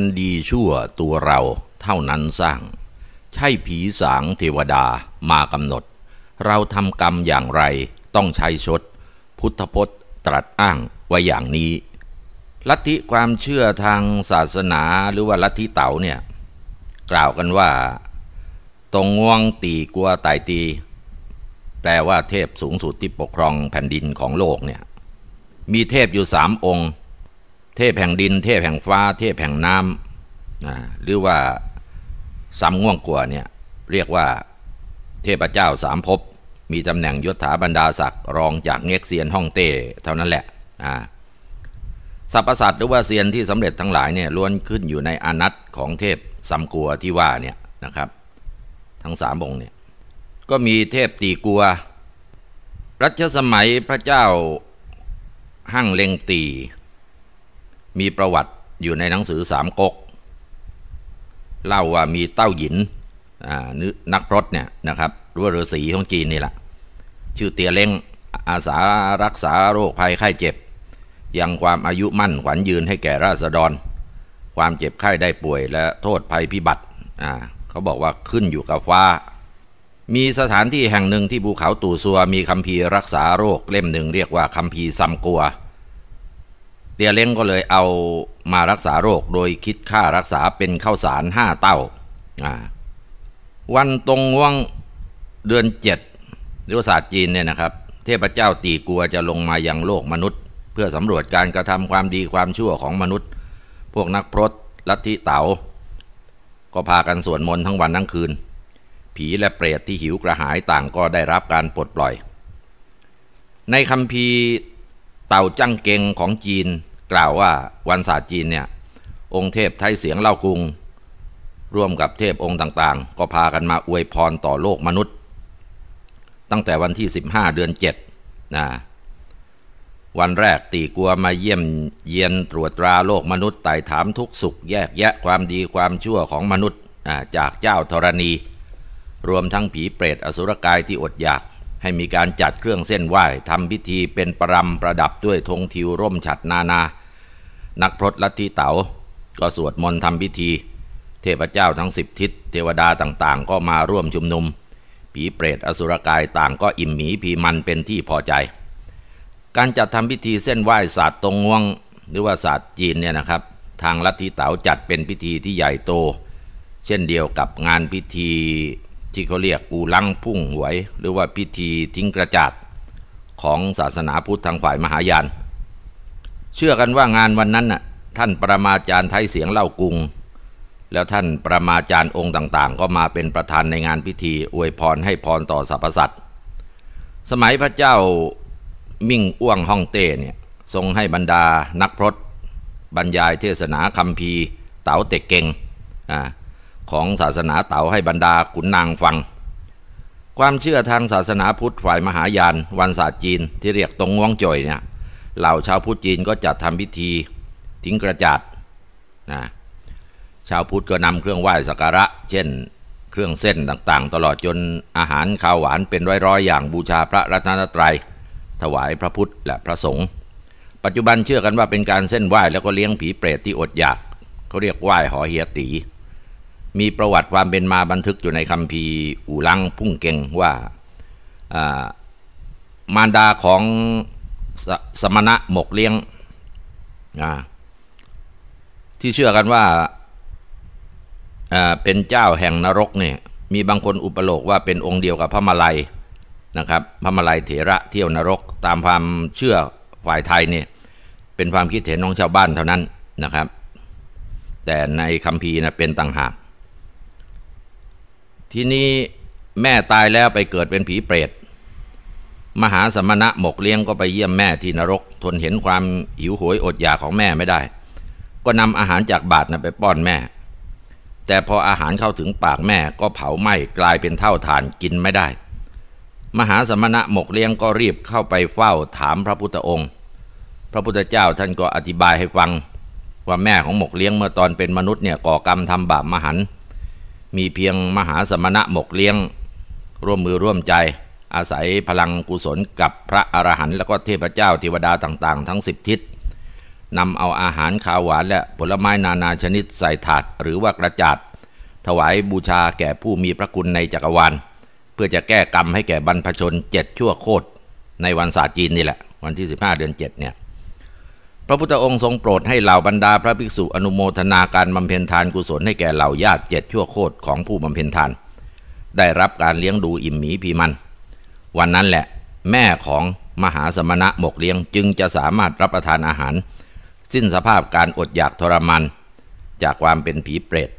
ันดีชั่วตัวเราเท่านั้นสร้าง ใช่ผีสางเทวดามากำหนด เราทำกรรมอย่างไร ต้องใช้ชด พุทธพจน์ ตรัสอ้าง ไว้อย่างนี้ ลัทธิความเชื่อทางศาสนาหรือว่าลัทธิเต๋าเนี่ย กล่าวกันว่า ตรงงวงตีกลัวไตตี แปลว่าเทพสูงสุดที่ปกครองแผ่นดินของโลกเนี่ย มีเทพอยู่สามองค์ทพแห่งดิน เทพแห่งฟ้า เทพแห่งน้ำ หรือว่าสามง่วงกัวเนี่ยเรียกว่าเทพเจ้าสามภพ มีตำแหน่งยศถาบรรดาศักดิ์รองจากเง็กเซียนฮ่องเต้เท่านั้นแหละ อ่า สรรพสัตว์หรือว่าเซียนที่สำเร็จทั้งหลายเนี่ยล้วนขึ้นอยู่ในอานัตของเทพสามกัวที่ว่าเนี่ยนะครับ ทั้งสามองค์เนี่ยก็มีเทพตีกัว รัชสมัยพระเจ้าหั่งเลงตีมีประวัติอยู่ในหนังสือสามก๊กเล่าว่ามีเต้าหยินนักพรตเนี่ยนะครับรัวฤาษีของจีนนี่แหละชื่อเตียเล้งอาสารักษาโรคภัยไข้เจ็บ ยังความอายุมั่นขวัญยืนให้แก่ราษฎรความเจ็บไข้ได้ป่วย และโทษภัยพิบัติอ่าเขาบอกว่าขึ้นอยู่กับฟ้า มีสถานที่แห่งหนึ่งที่ภูเขาตู่ซัวมีคัมภีร์รักษาโรคเล่มหนึ่งเรียกว่าคัมภีร์ซัมกัวเตียเล้งก็เลยเอามารักษาโรคโดยคิดค่ารักษาเป็นข้าวสารห้าเต้า วันตรงว่างเดือนเจ็ดยุทศาสตร์จีนเนี่ยนะครับ เทพเจ้าตีกัวจะลงมายังโลกมนุษย์ เพื่อสำรวจการกระทำความดีความชั่วของมนุษย์ พวกนักพรตลัทธิเตา๋าก็พากันสวดมนต์ทั้งวันทั้งคืน ผีและเปรตที่หิวกระหายต่างก็ได้รับการปลดปล่อย ในคำพีเต่าจังเกงของจีนกล่าวว่าวันศาสตร์จีนเนี่ย องค์เทพไทยเสียงเล่ากรุงร่วมกับเทพองค์ต่างๆ ก็พากันมาอวยพรต่อโลกมนุษย์ ตั้งแต่วันที่15เดือน7นะวันแรกตีกัวมาเยี่ยมเยียนตรวจตราโลกมนุษย์ไต่ถามทุกสุขแยกแยะความดีความชั่วของมนุษย์จากเจ้าธรณี รวมทั้งผีเปรตอสุรกายที่อดอยากให้มีการจัดเครื่องเส้นไหว้ทำพิธีเป็นประรำประดับด้วยธงทิวร่มฉัดนานานักพรตลัทธิเตา๋าก็สวดมนต์ทำพิธี เทพเจ้าทั้งสิบทิศเทวดาต่างๆ ก็มาร่วมชุมนุมผีเปรตอสุรกายต่างก็อิ่มหมี ผีมันเป็นที่พอใจ การจัดทำพิธีเส้นไหว้ศาสตร์ตรงง่วง หรือว่าศาสตร์จีนเนี่ยนะครับทางลัทธิเต๋าจัดเป็นพิธีที่ใหญ่โต เช่นเดียวกับงานพิธีที่เขาเรียก อูลังพุ่งหวย หรือว่าพิธีทิ้งกระจาดของศาสนาพุทธทางฝ่ายมหายานเชื่อกันว่างานวันนั้นน่ะท่านปรมาจารย์ไทยเสียงเล่ากุงแล้วท่านปรมาจารย์องค์ต่างๆ ก็มาเป็นประธานในงานพิธีอวยพรให้พรต่อสรรพสัตว์สมัยพระเจ้ามิ่งอ้วงฮ่องเต้เนี่ยทรงให้บรรดานักพรตบรรยายเทศนาคำพีเต๋าเต็กเกงของศาสนาเต๋าให้บรรดาขุนนางฟัง ความเชื่อทางศาสนาพุทธฝ่ายมหายานวันศาสตร์จีน ที่เรียกตรงว่งจ่อยเนี่ยเหล่าชาวพุทธจีนก็จัดทำพิธีทิ้งกระจัดนะชาวพุทธก็นำเครื่องไหว้สักการะ เช่น เครื่องเส้นต่างๆ ตลอดจนอาหารข้าวหวานเป็นร้อย ๆ อย่างบูชาพระรัตนตรยัย ถวายพระพุทธและพระสงฆ์ปัจจุบันเชื่อกันว่าเป็นการเส้นไหว้แล้วก็เลี้ยงผีเปรตที่อดอยากเขาเรียกไหว้หอเฮียตีมีประวัติความเป็นมาบันทึกอยู่ในคัมภีร์อู่ลังพุ่งเก่งว่ามารดาของสสมณะหมกเลี้ยง ที่เชื่อกันว่า เป็นเจ้าแห่งนรกเนี่ยมีบางคนอุปโลกว่าเป็นองค์เดียวกับพระมาลัยนะครับ พระมาลัยเถระเที่ยวนรกตามความเชื่อฝ่ายไทยเนี่ยเป็นความคิดเห็นของชาวบ้านเท่านั้นนะครับ แต่ในคัมภีร์นะเป็นต่างหาก ที่นี้แม่ตายแล้วไปเกิดเป็นผีเปรตมหาสมณะหมกเลี้ยงก็ไปเยี่ยมแม่ที่นรกทนเห็นความหิวโหยอดอยากของแม่ไม่ได้ ก็นำอาหารจากบาตรนะไปป้อนแม่ แต่พออาหารเข้าถึงปากแม่ก็เผาไหม้กลายเป็นเท่าฐานกินไม่ได้ มหาสมณะหมกเลี้ยงก็รีบเข้าไปเฝ้าถามพระพุทธองค์ พระพุทธเจ้าท่านก็อธิบายให้ฟังว่าแม่ของหมกเลี้ยงเมื่อตอนเป็นมนุษย์เนี่ยก่อกรรมทำบาปมหัน มีเพียงมหาสมณะหมกเลี้ยงร่วมมือร่วมใจอาศัยพลังกุศลกับพระอรหันต์แล้วก็เทพเจ้าเทวดาต่างๆ ทั้งสิบทิศนำเอาอาหารขาวหวานและผลไม้นานาชนิดใส่ถาดหรือว่ากระจาด ถวายบูชาแก่ผู้มีพระคุณในจักรวาลเพื่อจะแก้กรรมให้แก่บรรพชนเจ็ดชั่วโคตรในวันศาสตร์จีนนี่แหละ วันที่ 15 เดือน7เนี่ยพระพุทธองค์ทรงโปรดให้เหล่าบรรดาพระภิกษุอนุโมทนาการบำเพ็ญทานกุศลให้แก่เหล่าญาติเจ็ดชั่วโคตรของผู้บำเพ็ญทาน ได้รับการเลี้ยงดูอิ่มหมีพีมันวันนั้นแหละแม่ของมหาสมณะหมกเลี้ยงจึงจะสามารถรับประทานอาหาร สิ้นสภาพการอดอยากทรมานจากความเป็นผีเปรต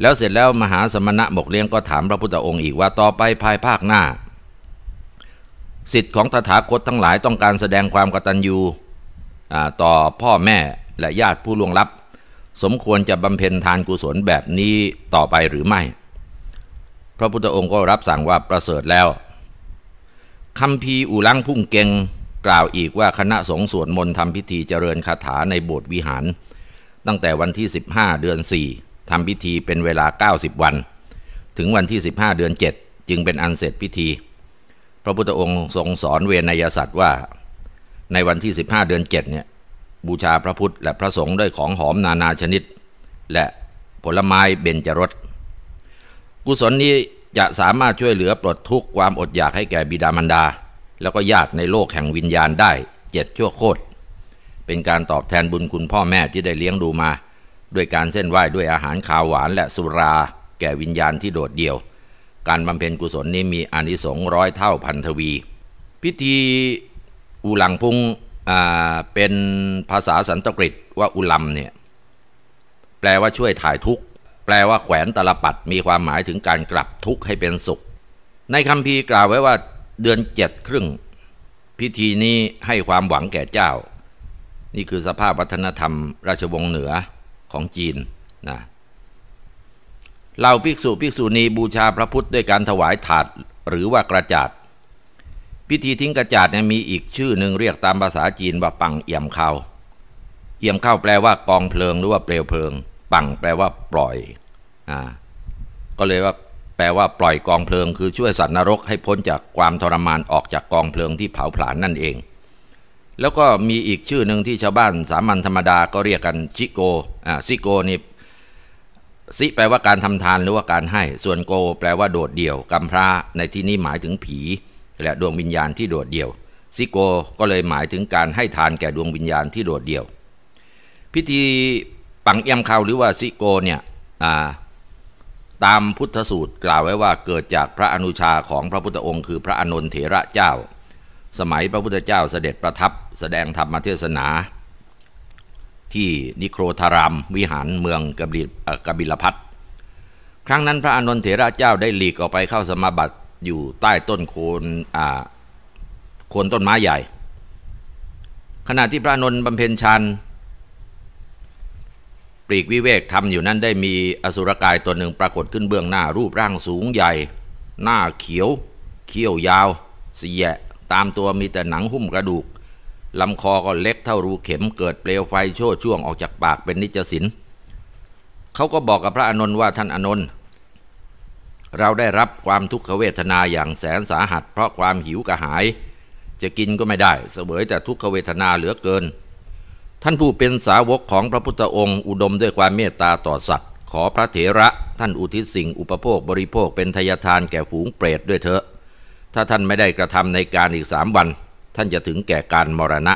แล้วเสร็จแล้วมหาสมณะหมกเลี้ยงก็ถามพระพุทธองค์อีกว่าต่อไปภายภาคหน้า สิทธิ์ของตถาคตทั้งหลายต้องการแสดงความกตัญญูต่อพ่อแม่และญาติผู้ล่วงลับ สมควรจะบำเพ็ญทานกุศลแบบนี้ต่อไปหรือไม่ พระพุทธองค์ก็รับสั่งว่าประเสริฐแล้วคำพีอุลังพุ่งเกงกล่าวอีกว่าคณะสงฆ์สวดมนต์ทำพิธีเจริญคาถาในโบสถ์วิหาร ตั้งแต่วันที่ 15 เดือน 4 ทำพิธีเป็นเวลา 90 วัน ถึงวันที่ 15 เดือน 7 จึงเป็นอันเสร็จพิธี พระพุทธองค์ทรงสอนเวนยสัตว์ว่าในวันที่ 15 เดือน 7 เนี่ยบูชาพระพุทธและพระสงฆ์ด้วยของหอมนานาชนิด และผลไม้เบญจรสกุศลนี้จะสามารถช่วยเหลือปลดทุกข์ความอดอยากให้แก่บิดามารดา แล้วก็ญาติในโลกแห่งวิญญาณได้เจ็ดชั่วโคตรเป็นการตอบแทนบุญคุณพ่อแม่ที่ได้เลี้ยงดูมา ด้วยการเส้นไหว้ด้วยอาหารขาวหวานและสุราแก่วิญญาณที่โดดเดี่ยว การบำเพ็ญกุศลนี้มีอานิสงส์ร้อยเท่าพันทวี พิธีอุลังพุงเป็นภาษาสันสกฤตว่าอุลัมเนี่ยแปลว่าช่วยถ่ายทุกข์แปลว่าแขวนตลปัด มีความหมายถึงการกลับทุกข์ให้เป็นสุข ในคำพีกล่าวไว้ว่าเดือนเจ็ดครึ่ง พิธีนี้ให้ความหวังแก่เจ้า นี่คือสภาพวัฒนธรรมราชวงศ์เหนือของจีนนะเราภิกษุภิกษุณีบูชาพระพุทธ ด้วยการถวายถาดหรือว่ากระจาดพิธีทิ้งกระจาดเนี่ยมีอีกชื่อหนึ่งเรียกตามภาษาจีนว่าปังเอี่ยมเขาเอี่ยมเข้าแปลว่ากองเพลิงหรือว่าเปลวเพลิงังแปลว่าปล่อยอ่าก็เลยว่าแปลว่าปล่อยกองเพลิงคือช่วยสัตว์นรกให้พ้นจากความทรมานออกจากกองเพลิงที่เผาผลาญนั่นเอง แล้วก็มีอีกชื่อหนึ่งที่ชาวบ้านสามัญธรรมดาก็เรียกกันชิโกอ่าซิโกนี่ซิแปลว่าการทำทานหรือว่าการให้ ส่วนโก แปลว่าโดดเดี่ยวกัมพระในที่นี้หมายถึงผีและดวงวิญญาณที่โดดเดี่ยว ซิโกก็เลยหมายถึงการให้ทานแก่ดวงวิญญาณที่โดดเดี่ยว พิธีปังเอี่ยมเขาหรือว่าซิโกเนี่ยตามพุทธสูตรกล่าวไว้ว่าเกิดจากพระอนุชาของพระพุทธองค์ คือพระอนนทเถระเจ้า สมัยพระพุทธเจ้าเสด็จประทับ แสดงธรรมเทศนาที่นิโครธารามวิหารเมืองกบิลกบิลพัทครั้งนั้นพระอนนทเถระเจ้าได้หลีกออกไปเข้าสมาบัติอยู่ใต้ต้นโคนโคนต้นไม้ใหญ่ ขณะที่พระอนนทบำเพ็ญฌานลีกวิเวกทำอยู่นั้นได้มีอสุรกายตัวหนึ่งปรากฏขึ้นเบื้องหน้ารูปร่างสูงใหญ่ หน้าเขียว เขี้ยวยาว เสียตามตัวมีแต่หนังหุ้มกระดูก ลำคอก็เล็กเท่ารูเข็มเกิดเปลวไฟโชดช่วงออกจากปากเป็นนิจสินเขาก็บอกกับพระอนนน์ว่าท่านอนนน์เราได้รับความทุกขเวทนาอย่างแสนสาหัสเพราะความหิวกระหาย จะกินก็ไม่ได้เสบยแต่ทุกขเวทนาเหลือเกินท่านผู้เป็นสาวกของพระพุทธองค์อุดมด้วยความเมตตาต่อสัตว์ ขอพระเถระท่านอุทิศสิ่งอุปโภคบริโภค เป็นทยทานแก่ฝูงเปรตด้วยเถอะ ถ้าท่านไม่ได้กระทำในการอีกสามวัน ท่านจะถึงแก่การมรณะ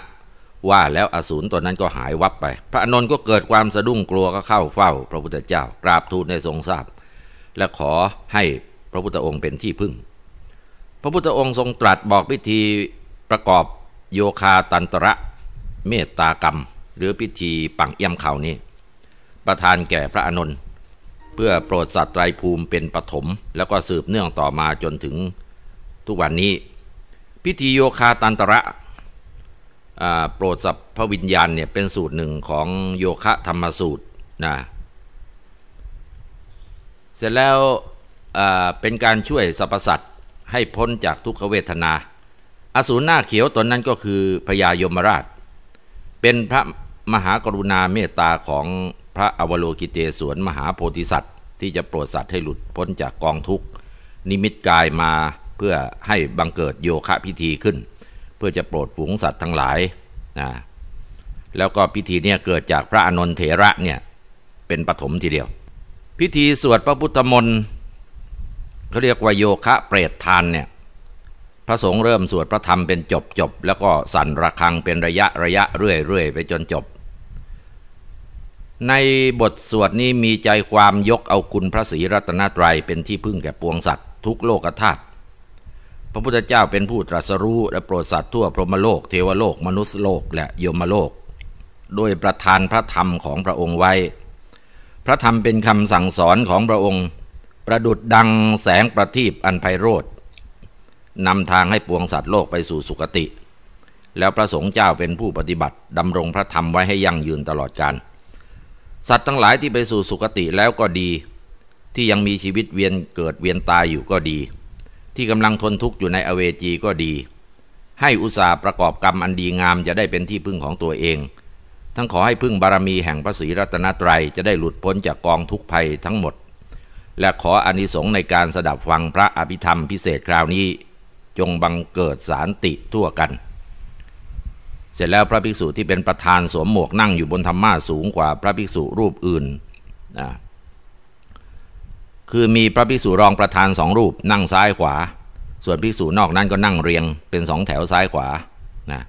ว่าแล้วอสูรตัวนั้นก็หายวับไป พระอนนท์ก็เกิดความสะดุ้งกลัวก็เข้าเฝ้าพระพุทธเจ้ากราบทูลในทรงทราบ และขอให้พระพุทธองค์เป็นที่พึ่ง พระพุทธองค์ทรงตรัสบอกพิธีประกอบโยคาตันตระเมตตากรรมหรือพิธีปังเอี่ยมเขานี้ประทานแก่พระอนนท์ เพื่อโปรดสัตว์ไตรภูมิเป็นปฐมแล้วก็สืบเนื่องต่อมาจนถึงทุกวันนี้ พิธีโยคาตันตระโปรดสัพพวิญญาณเนี่ยเป็นสูตรหนึ่งของโยคะธรรมสูตรนะเสร็จแล้วเป็นการช่วยสรรพสัตว์ให้พ้นจากทุกขเวทนาอสูรหน้าเขียวตนนั้นก็คือพญายมราชเป็นพระมหากรุณาเมตตาของพระอวโลกิเตสวนมหาโพธิสัตว์ ที่จะโปรดสัตว์ให้หลุดพ้นจากกองทุกข์นิมิตกายมาเพื่อให้บังเกิดโยคะพิธีขึ้น เพื่อจะโปรดฝูงสัตว์ทั้งหลายนะแล้วก็พิธีเนี่ยเกิดจากพระอนนทเถระเนี่ยเป็นปฐมทีเดียว พิธีสวดพระพุทธมนต์เขาเรียกว่าโยคะเปรตทานเนี่ยพระสงฆ์เริ่มสวดพระธรรมเป็นจบจบแล้วก็สั่นระฆังเป็นระยะระยะเรื่อยเรื่อยไปจนจบในบทสวดนี้มีใจความยกเอาคุณพระศรีรัตนตรัย เป็นที่พึ่งแก่ปวงสัตว์ทุกโลกธาตุ พระพุทธเจ้าเป็นผู้ตรัสรู้และโปรดสัตว์ทั่วพรหมโลกเทวโลก มนุษยโลกและโยมโลกโดยประทานพระธรรมของพระองค์ไว้ พระธรรมเป็นคำสั่งสอนของพระองค์ ประดุดดังแสงประทีปอันไพโรธนำทางให้ปวงสัตว์โลกไปสู่สุคติ แล้วพระสงฆ์เจ้าเป็นผู้ปฏิบัติดำรงพระธรรมไว้ให้ยั่งยืนตลอดกาลสัตว์ทั้งหลายที่ไปสู่สุคติแล้วก็ดี ที่ยังมีชีวิตเวียนเกิดเวียนตายอยู่ก็ดี ที่กำลังทนทุกข์อยู่ในอเวจีก็ดี ให้อุตสาห์ประกอบกรรมอันดีงามจะได้เป็นที่พึ่งของตัวเอง ทั้งขอให้พึ่งบารมีแห่งพระศรีรัตนตรัยจะได้หลุดพ้นจากกองทุกภัยทั้งหมด และขออานิสงส์ในการสดับฟังพระอภิธรรมพิเศษคราวนี้ จงบังเกิดสารติทั่วกันเสร็จแล้วพระภิกษุที่เป็นประธานสวมหมวกนั่งอยู่บนธรรมะสูงกว่าพระภิกษุรูปอื่นนะคือมีพระภิกษุรองประธานสองรูป นั่งซ้ายขวา ส่วนภิกษุนอกนั้นก็นั่งเรียงเป็นสองแถวซ้ายขวานะ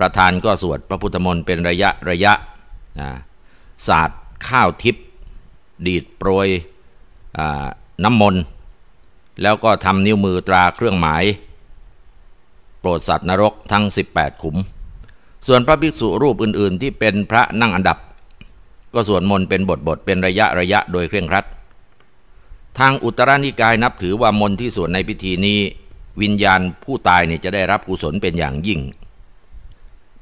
ประธานก็สวดพระพุทธมนต์เป็นระยะระยะนะศาสตร์ข้าวทิพย์ดีดโปรย น้ำมนต์แล้วก็ทำนิ้วมือตราเครื่องหมายโปรดสัตว์นรกทั้ง 18 ขุมส่วนพระภิกษุรูปอื่น ๆ ที่เป็นพระนั่งอันดับ ก็สวดมนต์เป็นบท ๆ เป็นระยะระยะโดยเคร่งครัด ทางอุตรานิกายนับถือว่ามนต์ที่สวดในพิธีนี้ วิญญาณผู้ตายเนี่ยจะได้รับกุศลเป็นอย่างยิ่ง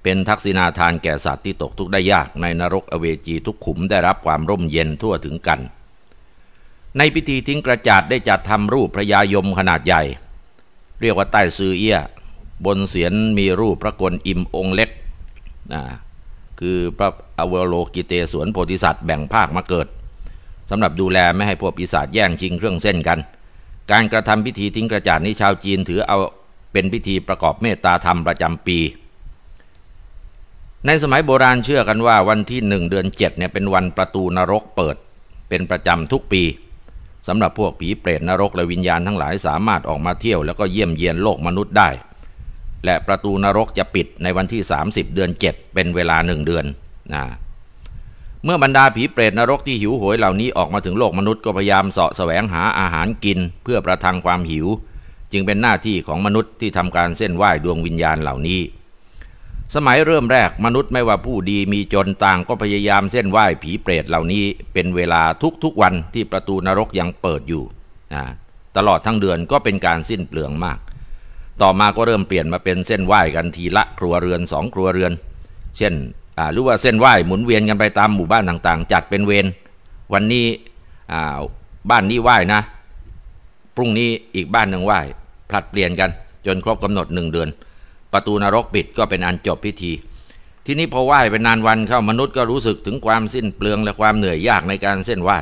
เป็นทักษิณาทานแก่สัตว์ที่ตกทุกข์ได้ยากในนรกอเวจีทุกขุมได้รับความร่มเย็นทั่วถึงกัน ในพิธีทิ้งกระจาดได้จัดทำรูปพระยายมขนาดใหญ่เรียกว่าใต้ซือเอี้ยบนเสียนมีรูปพระกลอิมองเล็กนะคือพระอเวโลกิเตสวนโพธิสัตว์แบ่งภาคมาเกิดสำหรับดูแลไม่ให้พวกปีศาจแย่งชิงเครื่องเส้นกัน การกระทำพิธีทิ้งกระจาดนี้ชาวจีนถือเอาเป็นพิธีประกอบเมตตาธรรมประจำปี ในสมัยโบราณเชื่อกันว่าวันที่หนึ่งเดือนเจ็ดเนี่ยเป็นวันประตูนรกเปิด เป็นประจำทุกปีสำหรับพวกผีเปรตนรกและวิญญาณทั้งหลาย สามารถออกมาเที่ยวแล้วก็เยี่ยมเยียนโลกมนุษย์ได้และประตูนรกจะปิดในวันที่ 30 เดือน 7 เป็นเวลาหนึ่งเดือนนะเมื่อบรรดาผีเปรตนรกที่หิวโหยเหล่านี้ออกมาถึงโลกมนุษย์ก็พยายามเสาะแสวงหาอาหารกินเพื่อประทังความหิว จึงเป็นหน้าที่ของมนุษย์ที่ทำการเส้นไหว้ดวงวิญญาณเหล่านี้ สมัยเริ่มแรกมนุษย์ไม่ว่าผู้ดีมีจนต่างก็พยายามเส้นไหว้ผีเปรตเหล่านี้เป็นเวลาทุกๆวันที่ประตูนรกยังเปิดอยู่ตลอดทั้งเดือนก็เป็นการสิ้นเปลืองมากต่อมาก็เริ่มเปลี่ยนมาเป็นเส้นไหว้กันทีละครัวเรือนสองครัวเรือน เช่นหรือว่าเส้นไหว้หมุนเวียนกันไปตามหมู่บ้านต่างๆ จัดเป็นเวรวันนี้บ้านนี้ไหว้นะ พรุ่งนี้อีกบ้านหนึ่งไหว้ผลัดเปลี่ยนกัน จนครบกำหนดหนึ่งเดือน ประตูนรกปิดก็เป็นอันจบพิธี ทีนี้พอไหว้เป็นนานวันเข้ามนุษย์ก็รู้สึกถึงความสิ้นเปลืองและความเหนื่อยยากในการเส้นไหว้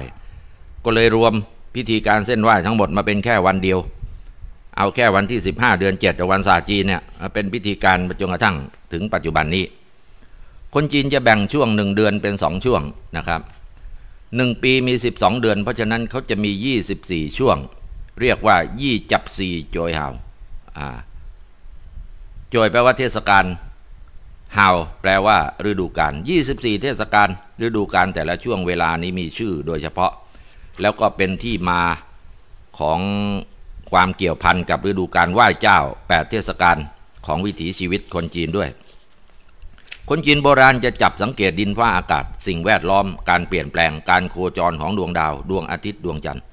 ก็เลยรวมพิธีการเส้นไหว้ทั้งหมดมาเป็นแค่วันเดียวเอาแค่วันที่ 15 เดือน7กับวันศาสตร์จีนเนี่ยเป็นพิธีการจนกระทั่งถึงปัจจุบันนี้ คนจีนจะแบ่งช่วงหนึ่งเดือนเป็นสองช่วงนะครับ 1 ปีมี 12 เดือนเพราะฉะนั้นเขาจะมี 24 ช่วง เรียกว่ายี่จับสี่โจยฮาวอาโจยแปลว่าเทศกาลฮาวแปลว่า ฤดูกาล24 เทศกาลฤดูกาลแต่ละช่วงเวลานี้มีชื่อโดยเฉพาะ แล้วก็เป็นที่มาของความเกี่ยวพันกับฤดูการไหว้เจ้าแปดเทศกาลของวิถีชีวิตคนจีนด้วย คนจีนโบราณจะจับสังเกตดินฟ้าอากาศ สิ่งแวดล้อมการเปลี่ยนแปลงการโคจรของดวงดาว ดวงอาทิตย์ดวงจันทร์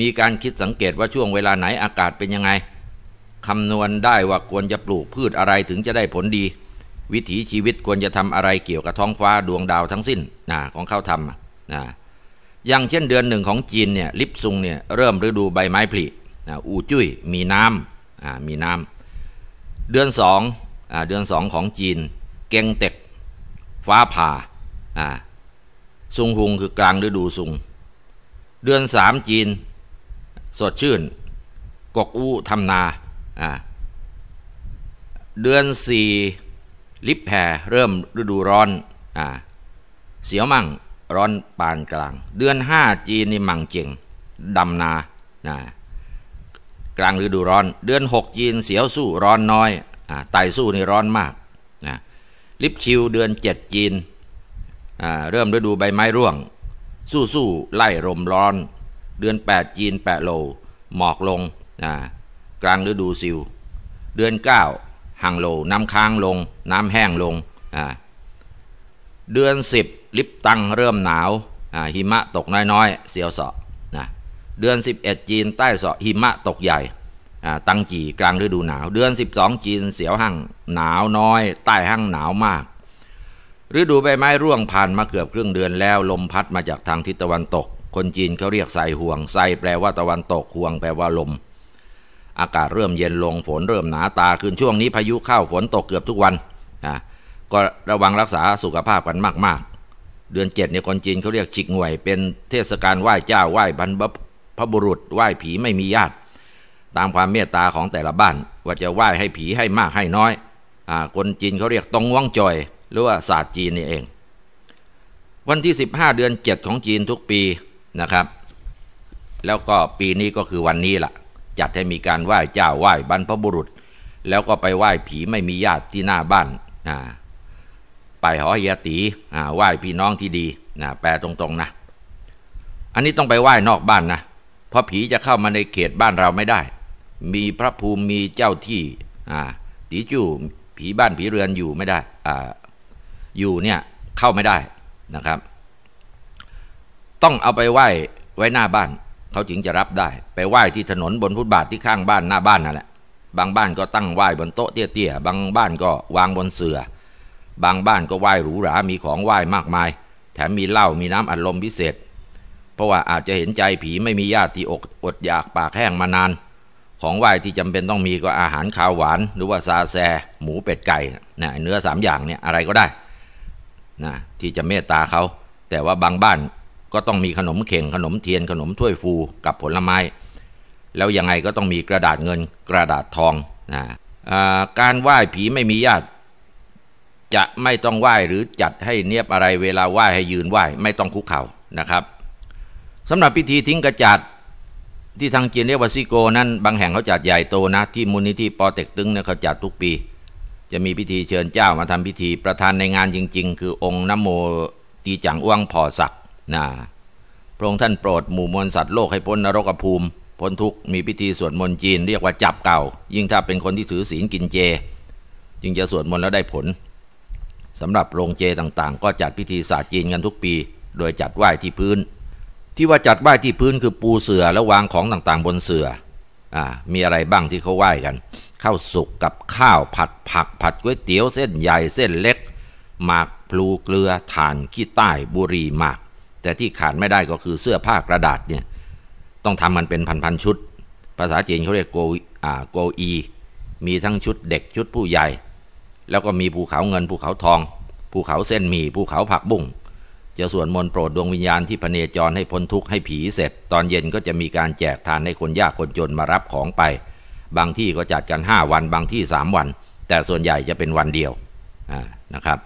มีการคิดสังเกตว่าช่วงเวลาไหนอากาศเป็นยังไงคำนวณได้ว่าควรจะปลูกพืชอะไรถึงจะได้ผลดี วิถีชีวิตควรจะทำอะไรเกี่ยวกับท้องฟ้าดวงดาวทั้งสิ้นนะของเขาทำนะอย่างเช่นเดือนหนึ่งของจีนเนี่ยลิปซุงเนี่ยเริ่มฤดูใบไม้ผลิอูจุ้ยมีน้ำมีน้ำเดือนสองเดือนสองของจีน เกงเต็ก ฟ้าผ่าซุงฮุงคือกลางฤดูซุงเดือนสามจีน สดชื่น กกอูทำนา เดือนสี่ลิบแห่เริ่มฤดูร้อนอเสียวมั่งร้อนปานกลาง เดือนห้าจีนนี่มั่งเจงดำนานากลางฤดูร้อนเดือน 6 จีนเสียวสู้ร้อนน้อยอไต่สู้นี่ร้อนมากนะลิปชิวเดือน 7 จีนเริ่มฤดูใบไม้ร่วง สู้สู้ไล่ลมร้อน เดือน 8 จีนแปะโลหมอกลงนะกลางฤดูซิวเดือน9ห่างโลน้ำค้างลง น้ำแห้งลงเดือน10ลิปตังเริ่มหนาวหิมะตกน้อยๆเสียวเสาะเดือน 11 จีนใต้เสาะหิมะตกใหญ่ ตังจีกลางฤดูหนาว เดือน 12 จีนเสียวหั่งหนาวน้อย ใต้หั่งหนาวมากฤดูใบไม้ร่วงผ่านมาเกือบครึ่งเดือนแล้ว ลมพัดมาจากทางทิศตะวันตก คนจีนเขาเรียกไซห่วงไซแปลว่าตะวันตกห่วงแปลว่าลม อากาศเริ่มเย็นลงฝนเริ่มหนาตาขึ้นช่วงนี้พายุเข้าฝนตกเกือบทุกวันก็ระวังรักษาสุขภาพกันมากๆ เดือนเจ็ดเนี่ยคนจีนเขาเรียกฉิกหน่วยเป็นเทศกาลไหว้เจ้าไหว้บรรพพระบุรุษไหว้ผีไม่มีญาติ ตามความเมตตาของแต่ละบ้าน ว่าจะไหว้ให้ผีให้มากให้น้อยอคนจีนเขาเรียกตงว่องจอยหรือว่าศาสตร์จีนนี่เอง วันที่15เดือน7ของจีนทุกปีนะครับ แล้วก็ปีนี้ก็คือวันนี้ล่ะ จัดให้มีการไหว้เจ้าไหว้บรรพบุรุษ แล้วก็ไปไหว้ผีไม่มีญาติที่หน้าบ้านอ่าไปหอเฮียตีไหว้พี่น้องที่ดีนะแปลตรงๆนะอันนี้ต้องไปไหว้นอกบ้านนะเพราะผีจะเข้ามาในเขตบ้านเราไม่ได้ มีพระภูมิมีเจ้าที่อ่าตีจู่ผีบ้านผีเรือนอยู่ไม่ได้อ่าอยู่เนี่ยเข้าไม่ได้นะครับ ต้องเอาไปไหว้ไว้หน้าบ้าน เขาจึงจะรับได้ ไปไหว้ที่ถนนบนพุธบาทที่ข้างบ้านหน้าบ้านนั่นแหละบางบ้านก็ ตั้งไหว้บนโต๊ะเตี้ยๆบางบ้านก็วางบนเสือ่อ บางบ้านก็ไหว้หรูหรา มีของไหว้มากมาย แถมมีเหล้ามีน้ำอัดลมพิเศษเพราะว่าอาจจะเห็นใจผีไม่มีญาติอกอดอยากปากแห้งมานาน ของไหว้ที่จำเป็นต้องมีก็อาหารข้าวหวานหรือว่าซาแซหมูเป็ดไก่นะเนื้อสามอย่างเนี่ยอะไรก็ได้นะที่จะเมตตาเขา แต่ว่าบางบ้านก็ต้องมีขนมเข่งขนมเทียนขนมถ้วยฟูกับผลไม้ แล้วยังไงก็ต้องมีกระดาษเงินกระดาษทองนะการไหว้ผีไม่มีญาติ จะไม่ต้องไหว้หรือจัดให้เนียบอะไรเวลาไหว้ให้ยืนไหว้ไม่ต้องคุกเข่านะครับสำหรับพิธีทิ้งกระจัดที่ทางจีนเรียกว่าซิโก นั้น บางแห่งเขาจัดใหญ่โตนะที่มูลนิธิปอเต็กตึงเนี่ยเขาจัดทุกปี จะมีพิธีเชิญเจ้ามาทำพิธีประธานในงานจริง ๆ คือองค์นโมตีจังอ้วงพอศักนะพระองค์ท่านโปรดหมู่มวลสัตว์โลกให้พ้นนรกภูมิพ้นทุกมีพิธีสวดมนต์จีนเรียกว่าจับเก่า ยิ่งถ้าเป็นคนที่ถือศีลกินเจ จึงจะสวดมนต์แล้วได้ผล สำหรับโรงเจต่างๆ ก็จัดพิธีศาสตร์จีนกันทุกปี โดยจัดไหว้ที่พื้นที่ว่าจัดไหว้ที่พื้นคือปูเสือ แล้ววางของต่างๆบนเสืออ่ามีอะไรบ้างที่เขาไหว้กันข้าวสุกกับข้าวผัดผักผัดก๋วยเตี๋ยว เส้นใหญ่เส้นเล็กหมากพลูเกลือถ่าน ขี้ใต้บุรีหมาก แต่ที่ขาดไม่ได้ก็คือเสื้อผ้ากระดาษเนี่ยต้องทำมันเป็นพันๆชุด ภาษาจีนเขาเรียกโกอ่าโกอี มีทั้งชุดเด็กชุดผู้ใหญ่แล้วก็มีภูเขาเงินภูเขาทอง ภูเขาเส้นหมี่ภูเขาผักบุ้งจะสวดมนต์โปรดดวงวิญญาณที่พเนจรให้พ้นทุกข์ให้ผีเสร็จ ตอนเย็นก็จะมีการแจกทานให้คนยากคนจนมารับของไป บางที่ก็จัดกัน 5 วันบางที่ 3 วัน แต่ส่วนใหญ่จะเป็นวันเดียวนะครับ